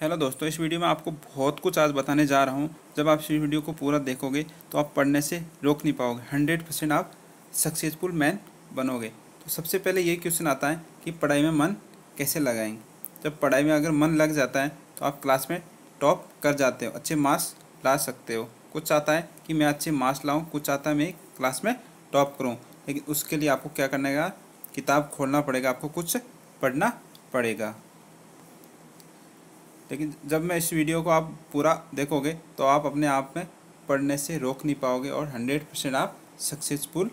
hello दोस्तों इस video में आपको बहुत कुछ आज बताने जा रहा हूँ जब आप इस वीडियो को पूरा देखोगे तो आप पढ़ने से रोक नहीं पाओगे हंड्रेड परसेंट आप सक्सेसफुल मैन बनोगे तो सबसे पहले ये क्वेश्चन आता है कि पढ़ाई में मन कैसे लगाएंगे जब पढ़ाई में अगर मन लग जाता है तो आप क्लास में टॉप कर जाते हो अच्छे मार्क्स ला सकते हो कुछ चाहता है कि मैं अच्छे मार्क्स लाऊँ कुछ चाहता है मैं क्लास में टॉप करूँ लेकिन उसके लिए आपको क्या करने का किताब खोलना पड़ेगा आपको कुछ पढ़ना पड़ेगा लेकिन जब मैं इस वीडियो को आप पूरा देखोगे तो आप अपने आप में पढ़ने से रोक नहीं पाओगे और हंड्रेड परसेंट आप सक्सेसफुल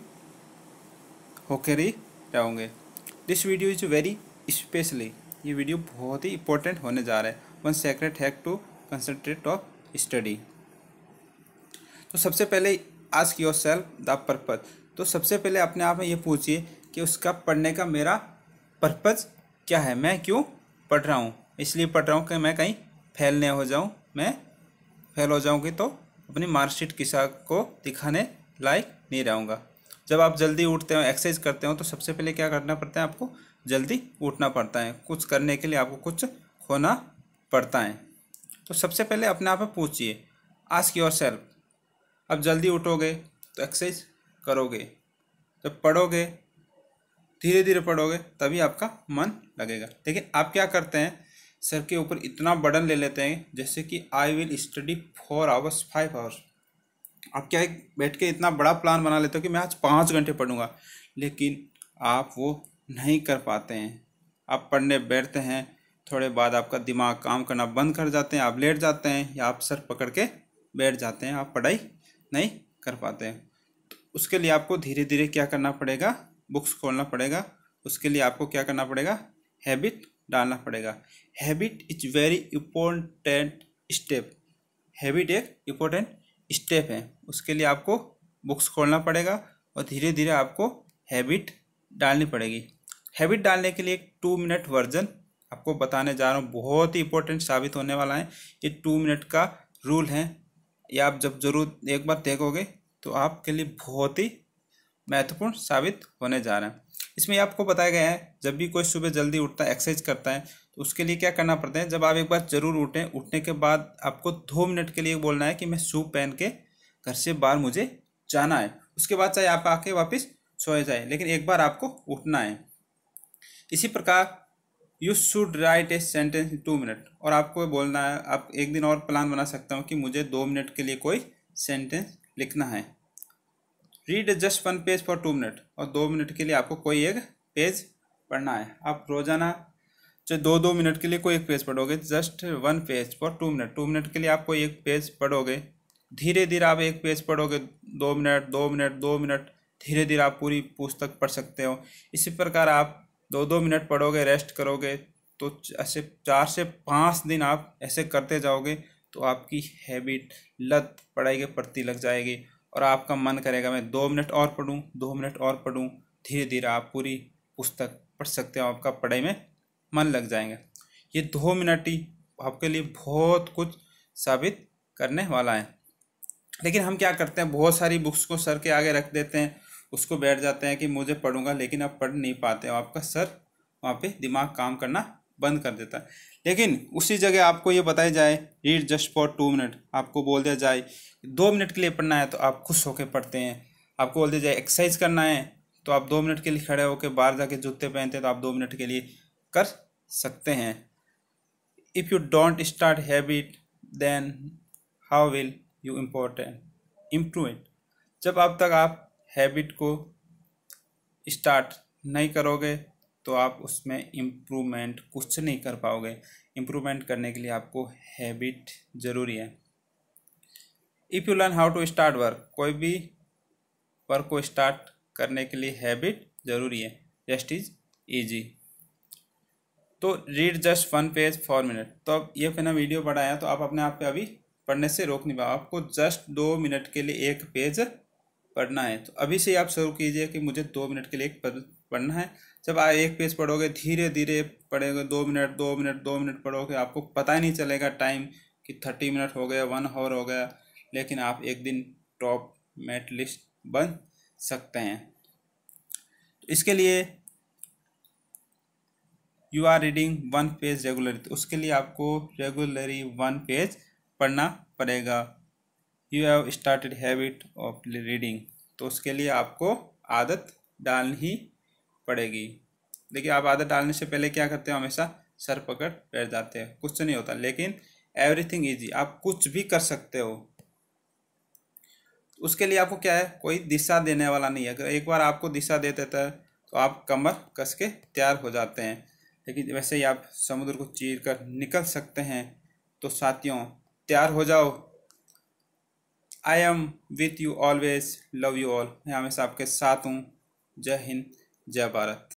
होकर ही रहोगे this video is very specially ये वीडियो बहुत ही इंपॉर्टेंट होने जा रहा है one secret hack to concentrate of study तो सबसे पहले आज की योर सेल्फ द पर्पज तो सबसे पहले अपने आप में ये पूछिए कि उसका पढ़ने का मेरा पर्पज़ क्या है मैं क्यों पढ़ रहा हूँ इसलिए पढ़ रहा हूँ कि मैं कहीं फेल नहीं हो जाऊँ मैं फेल हो जाऊँगी तो अपनी मार्कशीट किसा को दिखाने लायक नहीं रहूँगा जब आप जल्दी उठते हो एक्सरसाइज करते हो तो सबसे पहले क्या करना पड़ता है आपको जल्दी उठना पड़ता है कुछ करने के लिए आपको कुछ खोना पड़ता है तो सबसे पहले अपने आप पूछिए आस्क योर सेल्फ अब जल्दी उठोगे तो एक्सरसाइज करोगे जब पढ़ोगे धीरे धीरे पढ़ोगे तभी आपका मन लगेगा लेकिन आप क्या करते हैं सर के ऊपर इतना बर्डन ले लेते हैं जैसे कि I will study four hours five hours आप क्या एक बैठ के इतना बड़ा प्लान बना लेते हो कि मैं आज पाँच घंटे पढ़ूंगा लेकिन आप वो नहीं कर पाते हैं आप पढ़ने बैठते हैं थोड़े बाद आपका दिमाग काम करना बंद कर जाते हैं आप लेट जाते हैं या आप सर पकड़ के बैठ जाते हैं आप पढ़ाई नहीं कर पाते हैं तो उसके लिए आपको धीरे धीरे क्या करना पड़ेगा बुक्स खोलना पड़ेगा उसके लिए आपको क्या करना पड़ेगा हैबिट डालना पड़ेगा habit is very important step habit एक इम्पोर्टेंट स्टेप है उसके लिए आपको बुक्स खोलना पड़ेगा और धीरे धीरे आपको हैबिट डालनी पड़ेगी हैबिट डालने के लिए एक टू मिनट वर्जन आपको बताने जा रहा हूँ बहुत ही इंपॉर्टेंट साबित होने वाला है ये टू मिनट का रूल है ये आप जब जरूर एक बार देखोगे तो आपके लिए बहुत ही महत्वपूर्ण साबित होने जा रहे हैं इसमें आपको बताया गया है जब भी कोई सुबह जल्दी उठता है एक्सरसाइज करता है तो उसके लिए क्या करना पड़ता है जब आप एक बार जरूर उठें उठने के बाद आपको दो मिनट के लिए बोलना है कि मैं सूप पहन के घर से बाहर मुझे जाना है उसके बाद चाहे आप आके वापस सोए जाए लेकिन एक बार आपको उठना है इसी प्रकार you should write a sentence in two minute और आपको बोलना है आप एक दिन और प्लान बना सकता हूँ कि मुझे दो मिनट के लिए कोई सेंटेंस लिखना है read just one page for two minute और दो मिनट के लिए आपको कोई एक पेज पढ़ना है आप रोजाना जो दो दो मिनट के लिए कोई एक पेज पढ़ोगे just one page for two minute two minute के लिए आप कोई एक पेज पढ़ोगे धीरे धीरे आप एक पेज पढ़ोगे दो मिनट दो मिनट दो मिनट धीरे धीरे आप पूरी पुस्तक पढ़ सकते हो इसी प्रकार आप दो दो मिनट पढ़ोगे रेस्ट करोगे तो ऐसे चार से पाँच दिन आप ऐसे करते जाओगे तो आपकी हैबिट लत पढ़ाई के प्रति लग जाएगी और आपका मन करेगा मैं दो मिनट और पढ़ूँ दो मिनट और पढ़ूँ धीरे धीरे आप पूरी पुस्तक पढ़ सकते हो आपका पढ़ाई में मन लग जाएंगे ये दो मिनट ही आपके लिए बहुत कुछ साबित करने वाला है लेकिन हम क्या करते हैं बहुत सारी बुक्स को सर के आगे रख देते हैं उसको बैठ जाते हैं कि मुझे पढ़ूंगा लेकिन आप पढ़ नहीं पाते हो आपका सर वहाँ पे दिमाग काम करना बंद कर देता है लेकिन उसी जगह आपको ये बताया जाए read just for two minute आपको बोल दिया जाए दो मिनट के लिए पढ़ना है तो आप खुश होकर पढ़ते हैं आपको बोल दिया जाए एक्सरसाइज करना है तो आप दो मिनट के लिए खड़े होकर बाहर जाके जूते पहनते हैं तो आप दो मिनट के लिए कर सकते हैं if you don't start habit then how will you important improve it जब अब तक आप हैबिट को स्टार्ट नहीं करोगे तो आप उसमें इम्प्रूवमेंट कुछ नहीं कर पाओगे इम्प्रूवमेंट करने के लिए आपको हैबिट ज़रूरी है if you learn how to start work कोई भी वर्क को स्टार्ट करने के लिए हैबिट ज़रूरी है just is easy to read just one page for minute तो अब ये फिर वीडियो बढ़ाया तो आप अपने आप पे अभी पढ़ने से रोक नहीं पाओ आपको जस्ट दो मिनट के लिए एक पेज पढ़ना है तो अभी से आप शुरू कीजिए कि मुझे दो मिनट के लिए एक पढ़ना है जब आप एक पेज पढ़ोगे धीरे धीरे पढ़ोगे दो मिनट दो मिनट दो मिनट पढ़ोगे आपको पता ही नहीं चलेगा टाइम कि थर्टी मिनट हो गया वन आवर हो गया लेकिन आप एक दिन टॉप मेट लिस्ट बन सकते हैं इसके लिए you are reading one page regularly उसके लिए आपको रेगुलरी वन पेज पढ़ना पड़ेगा you have started habit of reading तो उसके लिए आपको आदत डालनी ही पड़ेगी देखिए आप आदत डालने से पहले क्या करते हो हमेशा सर पकड़ बैठ जाते हैं कुछ तो नहीं होता लेकिन एवरीथिंग इजी आप कुछ भी कर सकते हो उसके लिए आपको क्या है कोई दिशा देने वाला नहीं है अगर एक बार आपको दिशा दे देता है तो आप कमर कस के तैयार हो जाते हैं लेकिन वैसे ही आप समुद्र को चीर कर निकल सकते हैं तो साथियों तैयार हो जाओ I am with you always love you all मैं हमेशा आपके साथ हूँ जय हिंद जय भारत